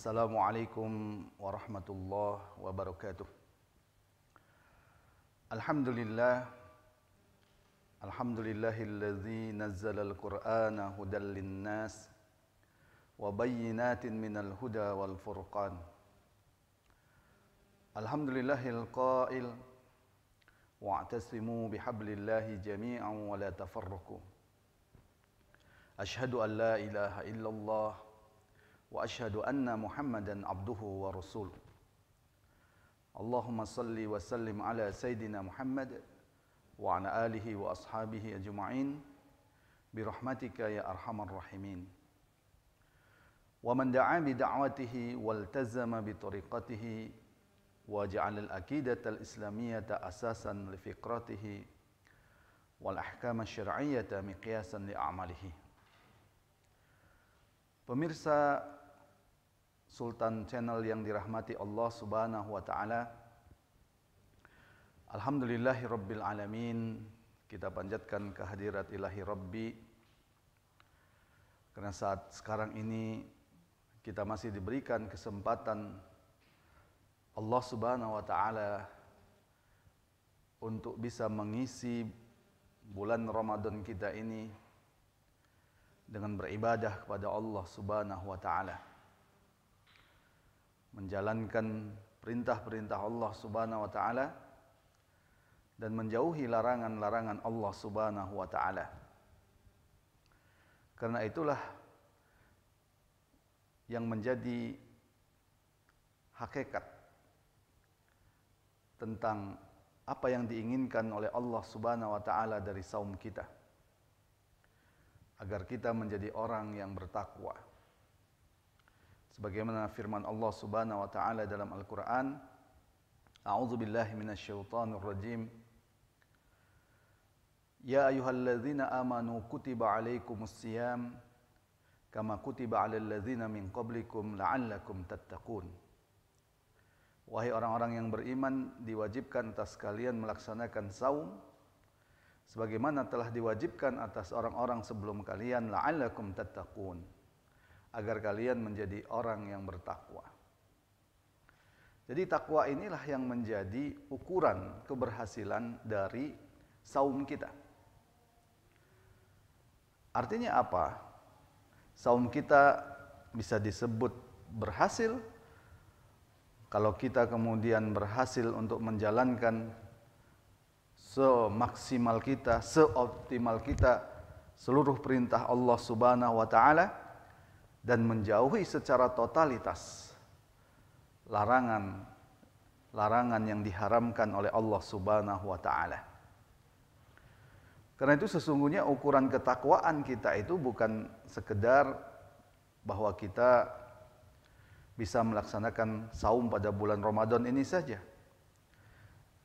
السلام عليكم ورحمة الله وبركاته الحمد لله الحمد لله الذي نزل القرآن هدى للناس وبينات من الهدى والفرقان الحمد لله القائل واعتصموا بحبل الله جميعا ولا تفرقوا أشهد أن لا إله إلا الله واشهد ان محمدا عبده ورسوله اللهم صل وسلم على سيدنا محمد وعلى اله واصحابه اجمعين برحمتك يا ارحم الراحمين ومن دعا بدعوته والتزم بطريقته وجعل الأكيدة الإسلامية أساسا لفكرته والأحكام الشرعية مقياسا لأعماله Pemirsa Sultan Channel yang dirahmati Allah Subhanahu wa taala. Alhamdulillahirabbil alamin. Kita panjatkan kehadirat Ilahi Rabbi. Karena saat sekarang ini kita masih diberikan kesempatan Allah Subhanahu wa taala untuk bisa mengisi bulan Ramadan kita ini dengan beribadah kepada Allah Subhanahu wa taala menjalankan perintah-perintah Allah Subhanahu wa taala dan menjauhi larangan-larangan Allah Subhanahu wa taala. Karena itulah yang menjadi hakikat tentang apa yang diinginkan oleh Allah Subhanahu wa taala dari saum kita. Agar kita menjadi orang yang bertakwa sebagaimana firman Allah Subhanahu wa taala dalam Al-Qur'an A'udzu billahi minasyaitonir rajim Ya ayyuhalladzina amanu kutiba alaikumus siyam kama kutiba alal ladzina min qablikum la'allakum tattaqun Wahai orang-orang yang beriman diwajibkan atas kalian melaksanakan saum sebagaimana telah diwajibkan atas orang-orang sebelum kalian la'allakum tattaqun agar kalian menjadi orang yang bertakwa. Jadi takwa inilah yang menjadi ukuran keberhasilan dari saum kita. Artinya apa? Saum kita bisa disebut berhasil kalau kita kemudian berhasil untuk menjalankan semaksimal kita, seoptimal kita seluruh perintah Allah Subhanahu wa taala dan menjauhi secara totalitas larangan larangan yang diharamkan oleh Allah Subhanahu wa taala. Karena itu sesungguhnya ukuran ketakwaan kita itu bukan sekedar bahwa kita bisa melaksanakan saum pada bulan Ramadan ini saja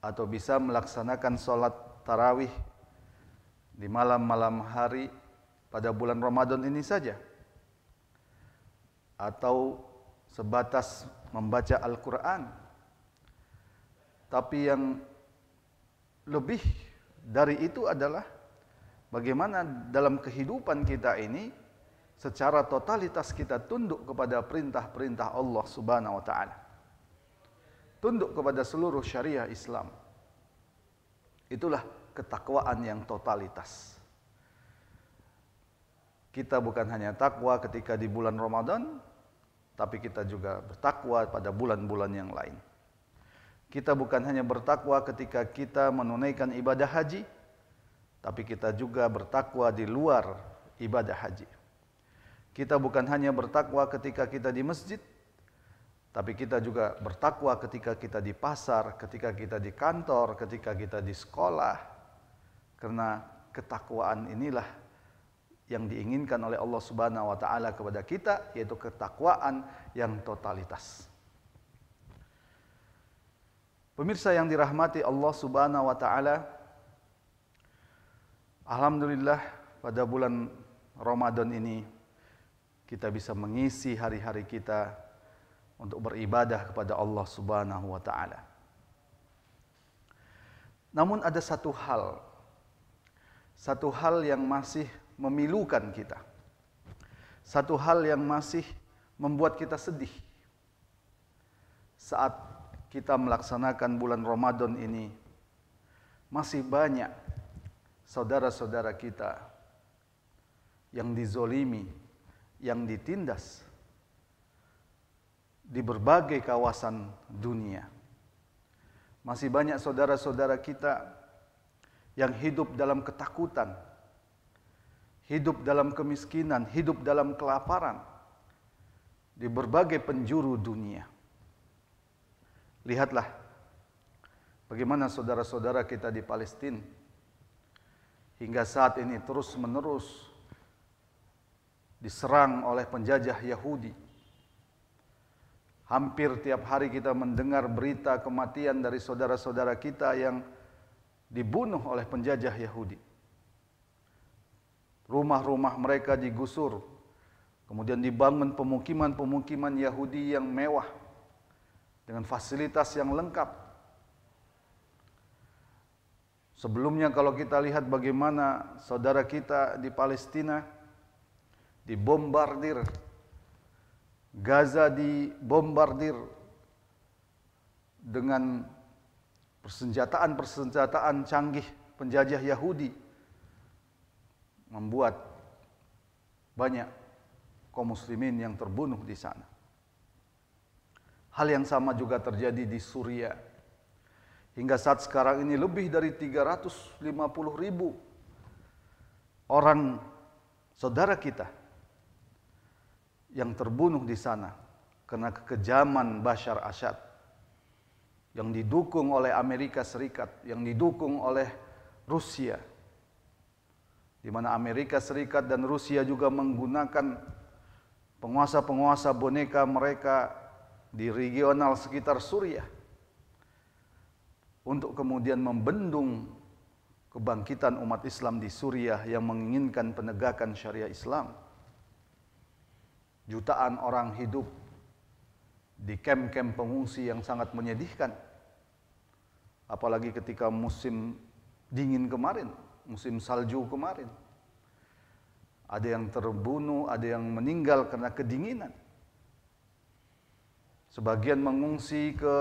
atau bisa melaksanakan sholat tarawih di malam-malam hari pada bulan Ramadan ini saja atau sebatas membaca Al-Quran. Tapi yang lebih dari itu adalah bagaimana dalam kehidupan kita ini secara totalitas kita tunduk kepada perintah-perintah Allah Subhanahu wa taala. Tunduk kepada seluruh syariah Islam. Itulah ketakwaan yang totalitas. Kita bukan hanya takwa ketika di bulan Ramadan, tapi kita juga bertakwa pada bulan-bulan yang lain. Kita bukan hanya bertakwa ketika kita menunaikan ibadah haji, tapi kita juga bertakwa di luar ibadah haji. Kita bukan hanya bertakwa ketika kita di masjid, tapi kita juga bertakwa ketika kita di pasar, ketika kita di kantor, ketika kita di sekolah. Karena ketakwaan inilah yang diinginkan oleh Allah Subhanahu wa taala kepada kita yaitu ketakwaan yang totalitas. Pemirsa yang dirahmati Allah Subhanahu wa taala, alhamdulillah pada bulan Ramadan ini kita bisa mengisi hari-hari kita untuk beribadah kepada Allah Subhanahu wa taala. Namun ada satu hal satu hal yang masih memilukan kita. Satu hal yang masih membuat kita sedih saat kita melaksanakan bulan Ramadan ini masih banyak saudara-saudara kita yang dizolimi, yang ditindas di berbagai kawasan dunia. Masih banyak saudara-saudara kita yang hidup dalam ketakutan, hidup dalam kemiskinan, hidup dalam kelaparan di berbagai penjuru dunia. Lihatlah bagaimana saudara-saudara kita di Palestina hingga saat ini terus-menerus diserang oleh penjajah Yahudi. Hampir tiap hari kita mendengar berita kematian dari saudara-saudara kita yang dibunuh oleh penjajah Yahudi. Rumah-rumah mereka digusur. Kemudian dibangun pemukiman-pemukiman Yahudi yang mewah dengan fasilitas yang lengkap. Sebelumnya kalau kita lihat bagaimana saudara kita di Palestina dibombardir, Gaza dibombardir dengan persenjataan-persenjataan canggih penjajah Yahudi membuat banyak kaum muslimin yang terbunuh di sana. Hal yang sama juga terjadi di Suria. Hingga saat sekarang ini lebih dari 350 ribu orang saudara kita yang terbunuh di sana karena kekejaman Bashar Assad yang didukung oleh Amerika Serikat, yang didukung oleh Rusia, di mana Amerika Serikat dan Rusia juga menggunakan penguasa-penguasa boneka mereka di regional sekitar Suriah untuk kemudian membendung kebangkitan umat Islam di Suriah yang menginginkan penegakan syariah Islam. Jutaan orang hidup di kem-kem pengungsi yang sangat menyedihkan. Apalagi ketika musim dingin kemarin, musim salju kemarin. Ada yang terbunuh, ada yang meninggal karena kedinginan. Sebagian mengungsi ke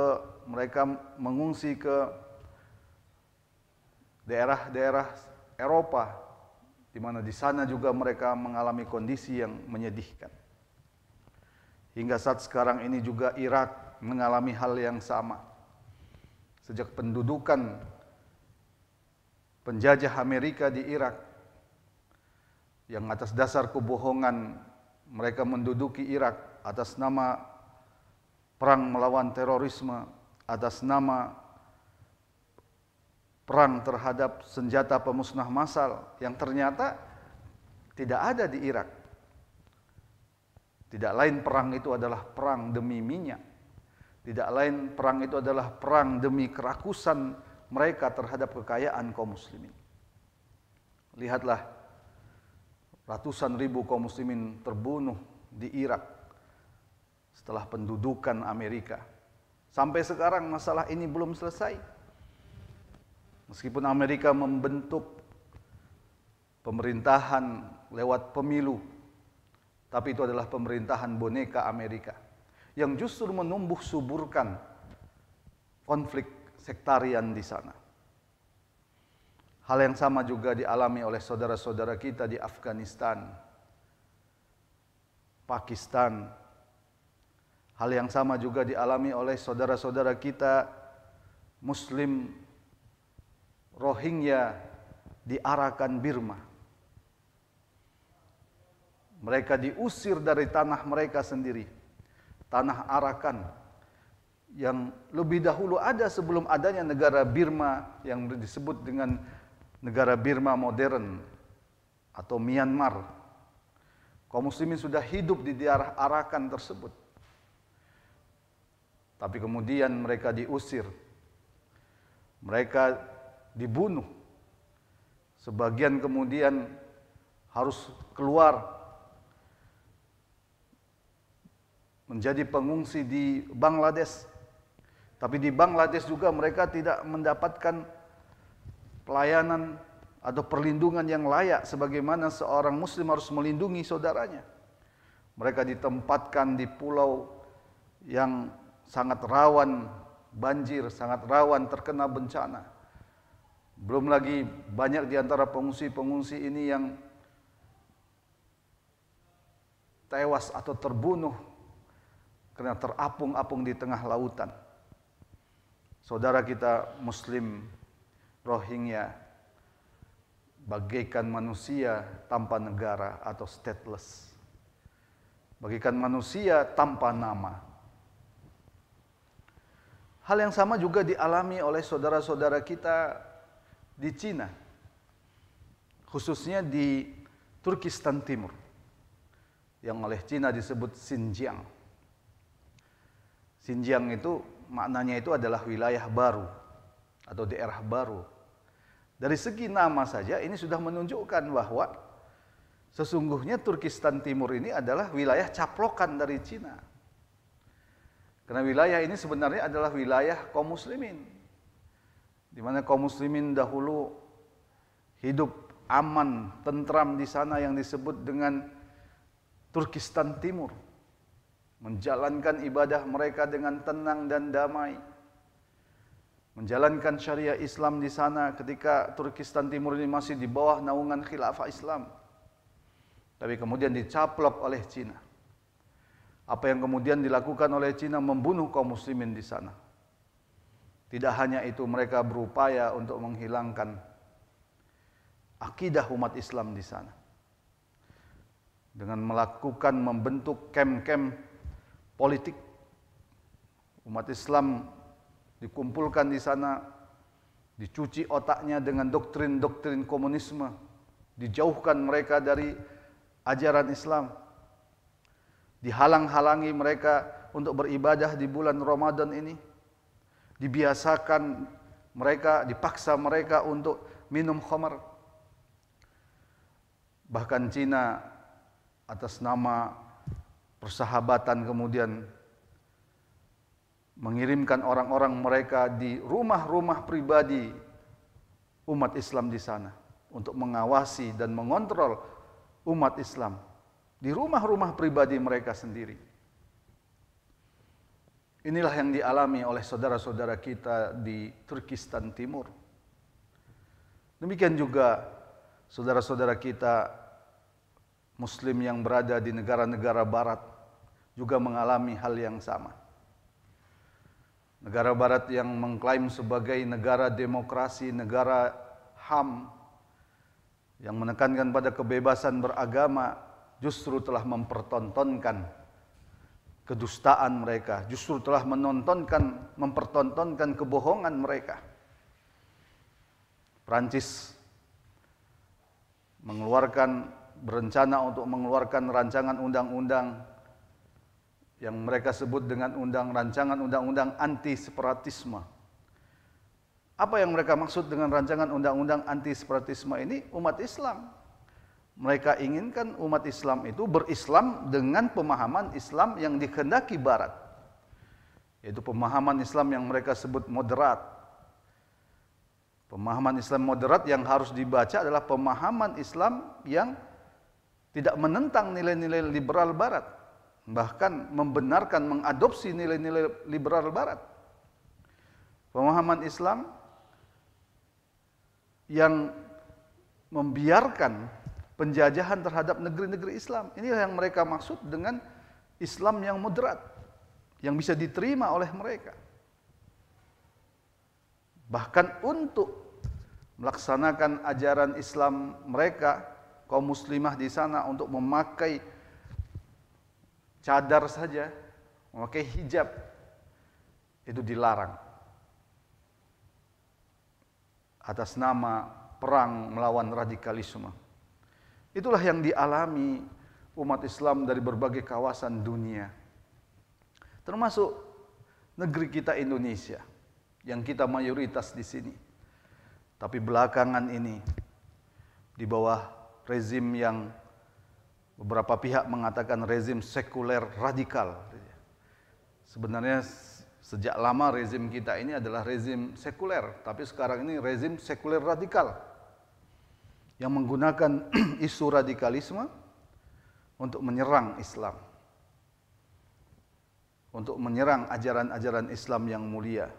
mereka mengungsi ke daerah-daerah Eropa di mana di sana juga mereka mengalami kondisi yang menyedihkan. Hingga saat sekarang ini juga Irak mengalami hal yang sama. Sejak pendudukan penjajah Amerika di Irak yang atas dasar kebohongan mereka menduduki Irak atas nama perang melawan terorisme, atas nama perang terhadap senjata pemusnah massal yang ternyata tidak ada di Irak. Tidak lain perang itu adalah perang demi minyak. Tidak lain perang itu adalah perang demi kerakusan mereka terhadap kekayaan kaum muslimin. Lihatlah ratusan ribu kaum muslimin terbunuh di Irak setelah pendudukan Amerika. Sampai sekarang masalah ini belum selesai. Meskipun Amerika membentuk pemerintahan lewat pemilu, tapi itu adalah pemerintahan boneka Amerika yang justru menumbuh suburkan konflik sektarian di sana. Hal yang sama juga dialami oleh saudara-saudara kita di Afghanistan, Pakistan. Hal yang sama juga dialami oleh saudara-saudara kita Muslim Rohingya di Arakan Birma. Mereka diusir dari tanah mereka sendiri, tanah Arakan yang lebih dahulu ada sebelum adanya negara Birma yang disebut dengan negara Birma modern atau Myanmar. Kaum muslimin sudah hidup di daerah Arakan tersebut. Tapi kemudian mereka diusir. Mereka dibunuh. Sebagian kemudian harus keluar menjadi pengungsi di Bangladesh tapi di Bangladesh juga mereka tidak mendapatkan pelayanan atau perlindungan yang layak sebagaimana seorang muslim harus melindungi saudaranya. Mereka ditempatkan di pulau yang sangat rawan banjir, sangat rawan terkena bencana. Belum lagi banyak di antara pengungsi-pengungsi ini yang tewas atau terbunuh karena terapung-apung di tengah lautan saudara kita Muslim Rohingya bagaikan manusia tanpa negara atau stateless. Bagaikan manusia tanpa nama. Hal yang sama juga dialami oleh saudara-saudara kita di Cina. Khususnya di Turkistan Timur. Yang oleh Cina disebut Xinjiang. Xinjiang itu maknanya itu adalah wilayah baru atau daerah baru. Dari segi nama saja ini sudah menunjukkan bahwa sesungguhnya Turkistan Timur ini adalah wilayah caplokan dari Cina. Karena wilayah ini sebenarnya adalah wilayah kaum muslimin. Di mana kaum muslimin dahulu hidup aman, tentram di sana yang disebut dengan Turkistan Timur menjalankan ibadah mereka dengan tenang dan damai. Menjalankan syariah Islam di sana ketika Turkistan Timur ini masih di bawah naungan khilafah Islam. Tapi kemudian dicaplok oleh Cina. Apa yang kemudian dilakukan oleh Cina membunuh kaum muslimin di sana. Tidak hanya itu mereka berupaya untuk menghilangkan akidah umat Islam di sana. Dengan melakukan membentuk kem-kem politik. Umat Islam dikumpulkan di sana, dicuci otaknya dengan doktrin-doktrin komunisme, dijauhkan mereka dari ajaran Islam, dihalang-halangi mereka untuk beribadah di bulan Ramadan ini, dibiasakan mereka, dipaksa mereka untuk minum khamar. Bahkan Cina atas nama persahabatan kemudian mengirimkan orang-orang mereka di rumah-rumah pribadi umat Islam di sana untuk mengawasi dan mengontrol umat Islam di rumah-rumah pribadi mereka sendiri. Inilah yang dialami oleh saudara-saudara kita di Turkistan Timur. Demikian juga saudara-saudara kita muslim yang berada di negara-negara barat juga mengalami hal yang sama. Negara barat yang mengklaim sebagai negara demokrasi, negara HAM yang menekankan pada kebebasan beragama justru telah mempertontonkan kedustaan mereka, justru telah menontonkan, mempertontonkan kebohongan mereka. Prancis mengeluarkan berencana untuk mengeluarkan rancangan undang-undang yang mereka sebut dengan undang rancangan undang-undang anti separatisme. Apa yang mereka maksud dengan rancangan undang-undang anti separatisme ini? Umat Islam. Mereka inginkan umat Islam itu berislam dengan pemahaman Islam yang dikehendaki Barat. Yaitu pemahaman Islam yang mereka sebut moderat. Pemahaman Islam moderat yang harus dibaca adalah pemahaman Islam yang tidak menentang nilai-nilai liberal Barat bahkan membenarkan mengadopsi nilai-nilai liberal barat. Pemahaman Islam yang membiarkan penjajahan terhadap negeri-negeri Islam. ini yang mereka maksud dengan Islam yang moderat, yang bisa diterima oleh mereka. Bahkan untuk melaksanakan ajaran Islam mereka, kaum muslimah di sana untuk memakai cadar saja, memakai hijab, itu dilarang. Atas nama perang melawan radikalisme. Itulah yang dialami umat Islam dari berbagai kawasan dunia. Termasuk negeri kita Indonesia yang kita mayoritas di sini. Tapi belakangan ini di bawah rezim yang Beberapa pihak mengatakan rezim sekuler radikal. Sebenarnya sejak lama rezim kita ini adalah rezim sekuler, tapi sekarang ini rezim sekuler radikal yang menggunakan isu radikalisme untuk menyerang Islam. Untuk menyerang ajaran-ajaran Islam yang mulia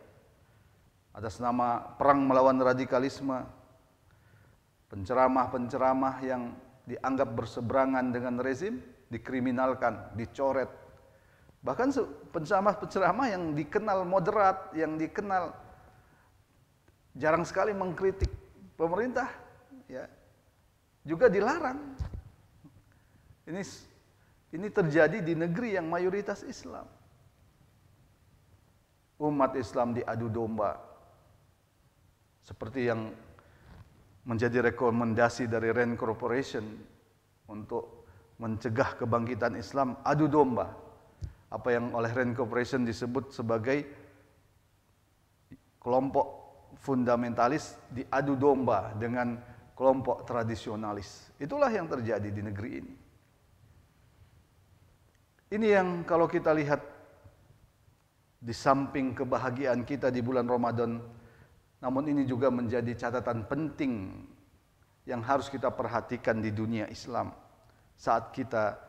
atas nama perang melawan radikalisme. Penceramah-penceramah yang dianggap berseberangan dengan rezim, dikriminalkan, dicoret. Bahkan penceramah-penceramah yang dikenal moderat, yang dikenal jarang sekali mengkritik pemerintah, ya, juga dilarang. Ini ini terjadi di negeri yang mayoritas Islam. Umat Islam diadu domba. Seperti yang menjadi rekomendasi dari Rand Corporation untuk mencegah kebangkitan Islam adu domba. Apa yang oleh Rand Corporation disebut sebagai kelompok fundamentalis diadu domba dengan kelompok tradisionalis. Itulah yang terjadi di negeri ini. Ini yang kalau kita lihat di samping kebahagiaan kita di bulan Ramadan namun ini juga menjadi catatan penting yang harus kita perhatikan di dunia Islam saat kita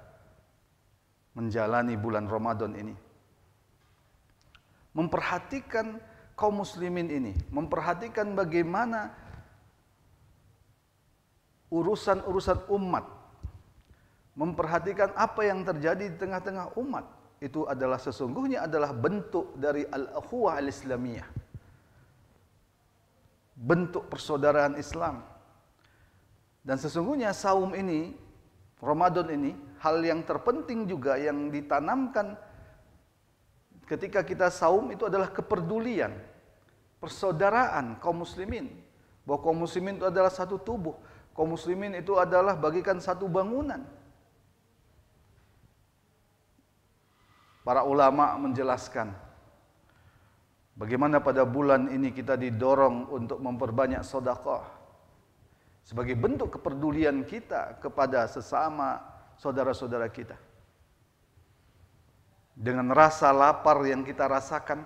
menjalani bulan Ramadan ini. Memperhatikan kaum muslimin ini, memperhatikan bagaimana urusan-urusan umat, memperhatikan apa yang terjadi di tengah-tengah umat. Itu adalah sesungguhnya adalah bentuk dari al-akhwah al-islamiyah bentuk persaudaraan Islam. Dan sesungguhnya saum ini, Ramadan ini, hal yang terpenting juga yang ditanamkan ketika kita saum itu adalah kepedulian, persaudaraan kaum muslimin. Bahwa kaum muslimin itu adalah satu tubuh, kaum muslimin itu adalah bagikan satu bangunan. Para ulama menjelaskan Bagaimana pada bulan ini kita didorong untuk memperbanyak sodakoh sebagai bentuk kepedulian kita kepada sesama saudara-saudara kita. Dengan rasa lapar yang kita rasakan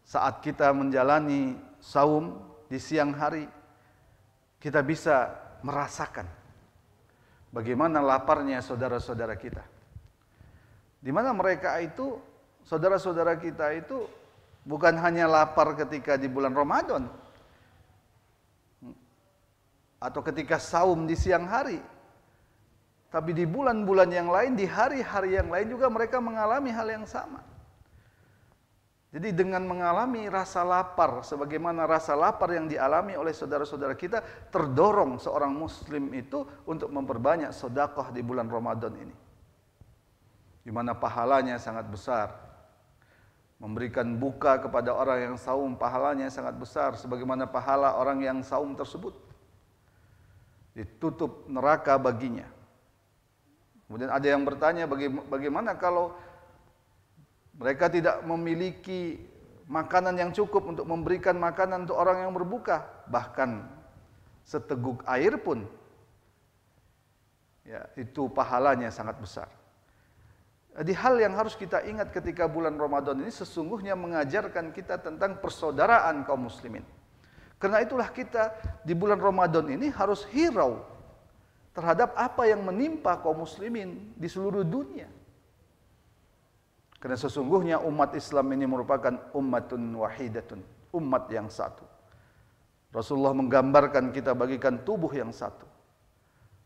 saat kita menjalani saum di siang hari, kita bisa merasakan bagaimana laparnya saudara-saudara kita. Di mana mereka itu saudara-saudara kita itu bukan hanya lapar ketika di bulan Ramadan atau ketika saum di siang hari tapi di bulan-bulan yang lain di hari-hari yang lain juga mereka mengalami hal yang sama jadi dengan mengalami rasa lapar sebagaimana rasa lapar yang dialami oleh saudara-saudara kita terdorong seorang muslim itu untuk memperbanyak sedekah di bulan Ramadan ini. Di mana pahalanya sangat besar memberikan buka kepada orang yang saum pahalanya sangat besar sebagaimana pahala orang yang saum tersebut ditutup neraka baginya kemudian ada yang bertanya bagaimana kalau mereka tidak memiliki makanan yang cukup untuk memberikan makanan untuk orang yang berbuka bahkan seteguk air pun ya itu pahalanya sangat besar jadi hal yang harus kita ingat ketika bulan Ramadan ini sesungguhnya mengajarkan kita tentang persaudaraan kaum muslimin. Karena itulah kita di bulan Ramadan ini harus hirau terhadap apa yang menimpa kaum muslimin di seluruh dunia. Karena sesungguhnya umat Islam ini merupakan ummatun wahidatun, umat yang satu. Rasulullah menggambarkan kita bagikan tubuh yang satu.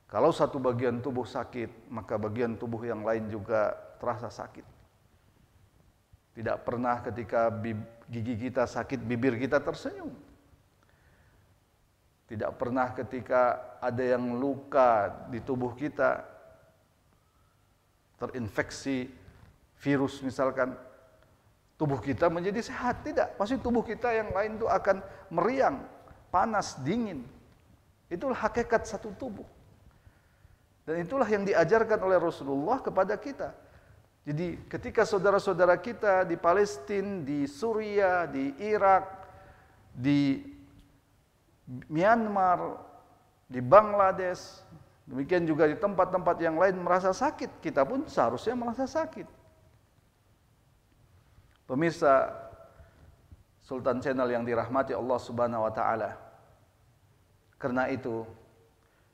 Kalau satu bagian tubuh sakit, maka bagian tubuh yang lain juga terasa sakit. Tidak pernah ketika gigi kita sakit, bibir kita tersenyum. Tidak pernah ketika ada yang luka di tubuh kita, terinfeksi virus misalkan, tubuh kita menjadi sehat. Tidak, pasti tubuh kita yang lain itu akan meriang, panas, dingin. Itulah hakikat satu tubuh. Dan itulah yang diajarkan oleh Rasulullah kepada kita. Jadi ketika saudara-saudara kita di Palestina, di Suria, di Irak, di Myanmar, di Bangladesh, demikian juga di tempat-tempat yang lain merasa sakit, kita pun seharusnya merasa sakit. Pemirsa Sultan Channel yang dirahmati Allah Subhanahu wa taala. Karena itu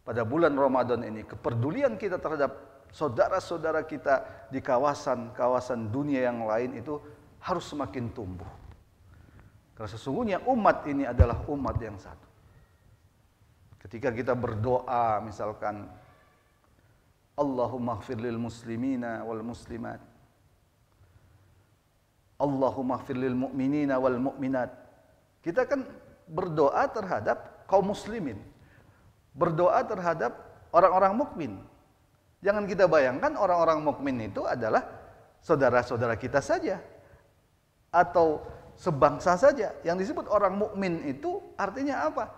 pada bulan Ramadan ini kepedulian kita terhadap saudara-saudara kita di kawasan-kawasan dunia yang lain itu harus semakin tumbuh. Karena sesungguhnya umat ini adalah umat yang satu. Ketika kita berdoa misalkan Allahumma gfir lil muslimina wal muslimat Allahumma gfir lil mu'minina wal mu'minat Kita kan berdoa terhadap kaum muslimin Berdoa terhadap orang-orang mukmin Jangan kita bayangkan orang-orang mukmin itu adalah saudara-saudara kita saja atau sebangsa saja. Yang disebut orang mukmin itu artinya apa?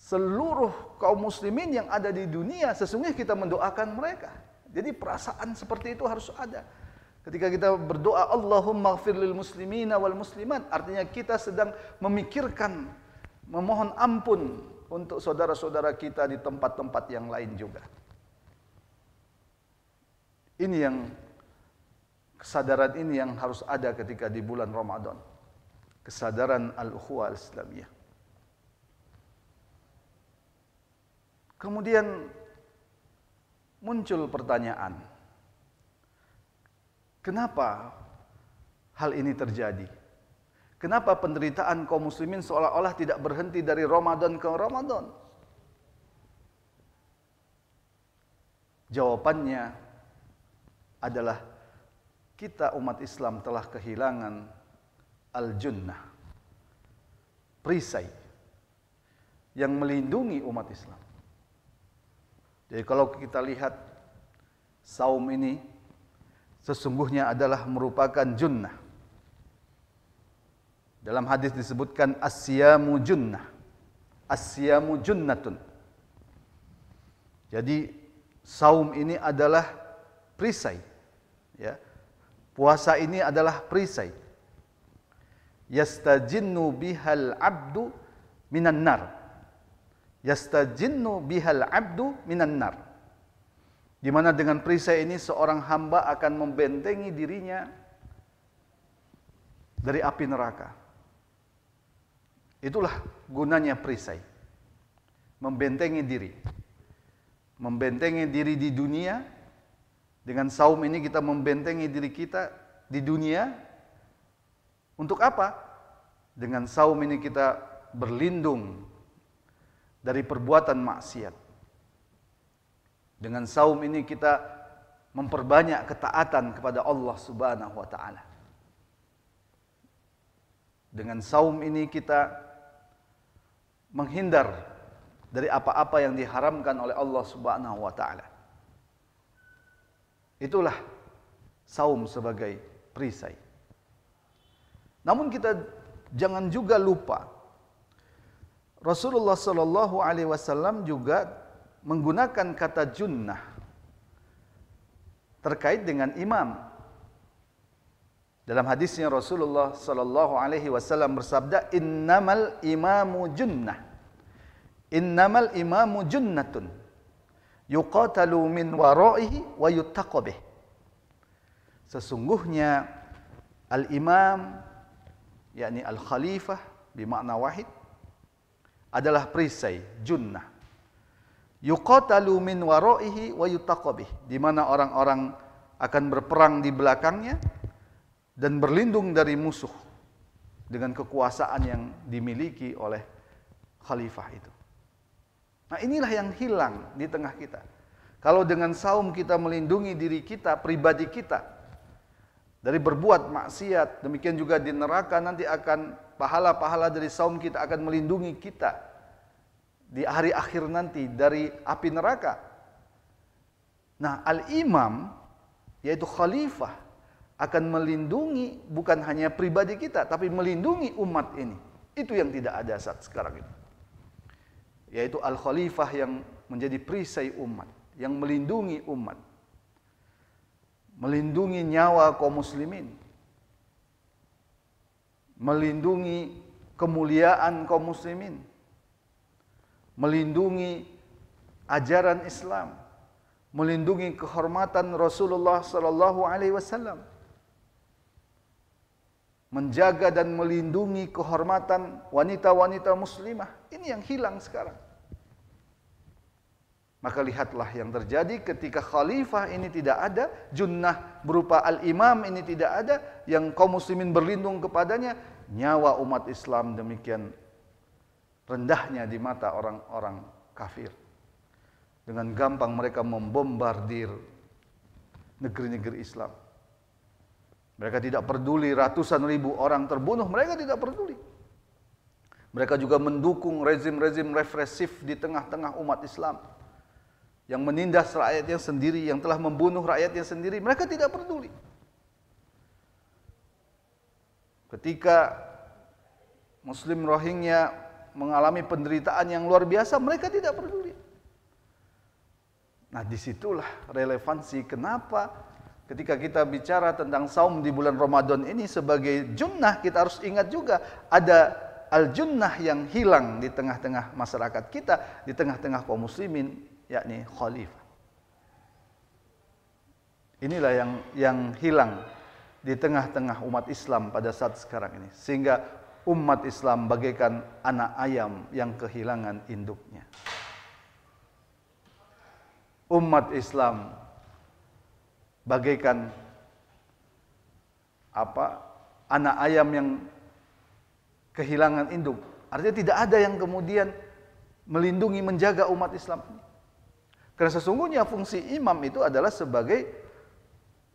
Seluruh kaum muslimin yang ada di dunia sesungguhnya kita mendoakan mereka. Jadi perasaan seperti itu harus ada. Ketika kita berdoa Allahumma gfir lil muslimina wal muslimat artinya kita sedang memikirkan memohon ampun untuk saudara-saudara kita di tempat-tempat yang lain juga. Ini yang kesadaran ini yang harus ada ketika di bulan Ramadan. Kesadaran al-ukhuwah al-islamiyah. Kemudian muncul pertanyaan. Kenapa hal ini terjadi? Kenapa penderitaan kaum muslimin seolah-olah tidak berhenti dari Ramadan ke Ramadan? Jawabannya adalah kita umat Islam telah kehilangan al-junnah, perisai yang melindungi umat Islam. Jadi kalau kita lihat saum ini sesungguhnya adalah merupakan junnah. Dalam hadis disebutkan asyamu junnah. Asyamu junnatun. Jadi saum ini adalah perisai Ya. Puasa ini adalah perisai. Yastajinnu bihal abdu minan nar. Yastajinnu bihal abdu minan nar. Di mana dengan perisai ini seorang hamba akan membentengi dirinya dari api neraka. Itulah gunanya perisai. Membentengi diri. Membentengi diri di dunia dengan saum ini kita membentengi diri kita di dunia. Untuk apa? Dengan saum ini kita berlindung dari perbuatan maksiat. Dengan saum ini kita memperbanyak ketaatan kepada Allah Subhanahu wa taala. Dengan saum ini kita menghindar dari apa-apa yang diharamkan oleh Allah Subhanahu wa taala. Itulah saum sebagai perisai. Namun kita jangan juga lupa Rasulullah Shallallahu alaihi wasallam juga menggunakan kata junnah terkait dengan imam. Dalam hadisnya Rasulullah Shallallahu alaihi wasallam bersabda innamal imamu junnah. Innamal imamu junnatun yuqatalu min wara'ihi wa yuttaqabih. Sesungguhnya al-imam yakni al-khalifah bermakna wahid adalah perisai, junnah. Yuqatalu min wara'ihi wa yuttaqabih di mana orang-orang akan berperang di belakangnya dan berlindung dari musuh dengan kekuasaan yang dimiliki oleh khalifah itu. Nah inilah yang hilang di tengah kita. Kalau dengan saum kita melindungi diri kita, pribadi kita, dari berbuat maksiat, demikian juga di neraka nanti akan pahala-pahala dari saum kita akan melindungi kita di hari akhir nanti dari api neraka. Nah, al-imam yaitu khalifah akan melindungi bukan hanya pribadi kita tapi melindungi umat ini. Itu yang tidak ada saat sekarang ini yaitu al-khalifah yang menjadi perisai umat, yang melindungi umat, melindungi nyawa kaum muslimin, melindungi kemuliaan kaum muslimin, melindungi ajaran Islam, melindungi kehormatan Rasulullah sallallahu alaihi wasallam menjaga dan melindungi kehormatan wanita-wanita muslimah. Ini yang hilang sekarang. Maka lihatlah yang terjadi ketika khalifah ini tidak ada, junnah berupa al-imam ini tidak ada, yang kaum muslimin berlindung kepadanya, nyawa umat Islam demikian rendahnya di mata orang-orang kafir. Dengan gampang mereka membombardir negeri-negeri Islam. Mereka tidak peduli ratusan ribu orang terbunuh, mereka tidak peduli. Mereka juga mendukung rezim-rezim represif di tengah-tengah umat Islam yang menindas rakyatnya sendiri, yang telah membunuh rakyatnya sendiri, mereka tidak peduli. Ketika Muslim Rohingya mengalami penderitaan yang luar biasa, mereka tidak peduli. Nah, disitulah relevansi kenapa Ketika kita bicara tentang saum di bulan Ramadan ini sebagai junnah, kita harus ingat juga ada al-junnah yang hilang di tengah-tengah masyarakat kita, di tengah-tengah kaum muslimin, yakni khalifah. Inilah yang yang hilang di tengah-tengah umat Islam pada saat sekarang ini. Sehingga umat Islam bagaikan anak ayam yang kehilangan induknya. Umat Islam bagaikan apa anak ayam yang kehilangan induk. Artinya tidak ada yang kemudian melindungi, menjaga umat Islam. Karena sesungguhnya fungsi imam itu adalah sebagai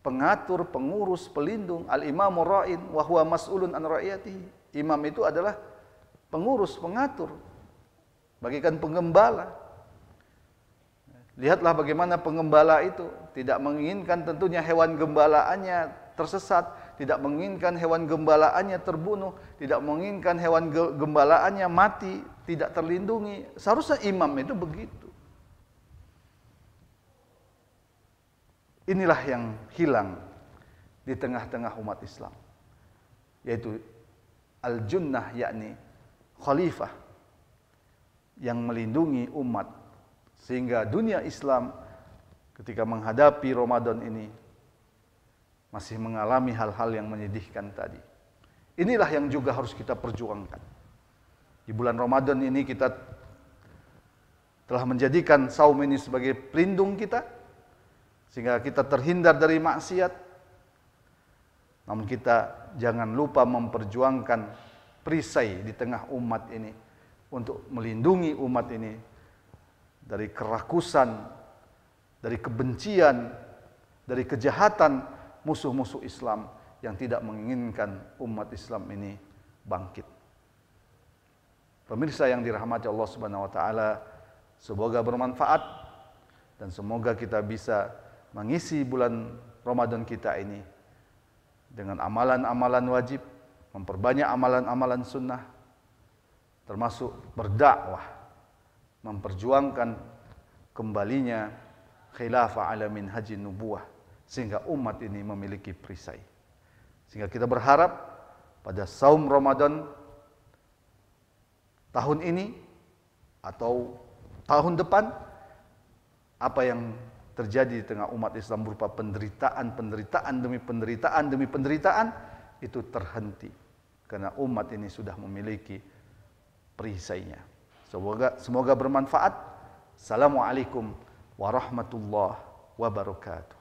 pengatur, pengurus, pelindung. Al-imamu ra'in wa huwa mas'ulun an raiyati. Imam itu adalah pengurus, pengatur. Bagikan penggembala. Lihatlah bagaimana pengembala itu tidak menginginkan tentunya hewan gembalaannya tersesat, tidak menginginkan hewan gembalaannya terbunuh, tidak menginginkan hewan gembalaannya mati, tidak terlindungi. Seharusnya imam itu begitu. Inilah yang hilang di tengah-tengah umat Islam. Yaitu al-junnah yakni khalifah yang melindungi umat sehingga dunia Islam ketika menghadapi Ramadan ini masih mengalami hal-hal yang menyedihkan tadi. Inilah yang juga harus kita perjuangkan. Di bulan Ramadan ini kita telah menjadikan saum ini sebagai pelindung kita sehingga kita terhindar dari maksiat. Namun kita jangan lupa memperjuangkan perisai di tengah umat ini untuk melindungi umat ini dari kerakusan, dari kebencian, dari kejahatan musuh-musuh Islam yang tidak menginginkan umat Islam ini bangkit. Pemirsa yang dirahmati Allah Subhanahu wa taala, semoga bermanfaat dan semoga kita bisa mengisi bulan Ramadan kita ini dengan amalan-amalan wajib, memperbanyak amalan-amalan sunnah, termasuk berdakwah memperjuangkan kembalinya khilafah alamin haji nubuah sehingga umat ini memiliki perisai. Sehingga kita berharap pada saum Ramadan tahun ini atau tahun depan apa yang terjadi di tengah umat Islam berupa penderitaan, penderitaan demi penderitaan demi penderitaan itu terhenti karena umat ini sudah memiliki perisainya. Semoga semoga bermanfaat. Assalamualaikum warahmatullahi wabarakatuh.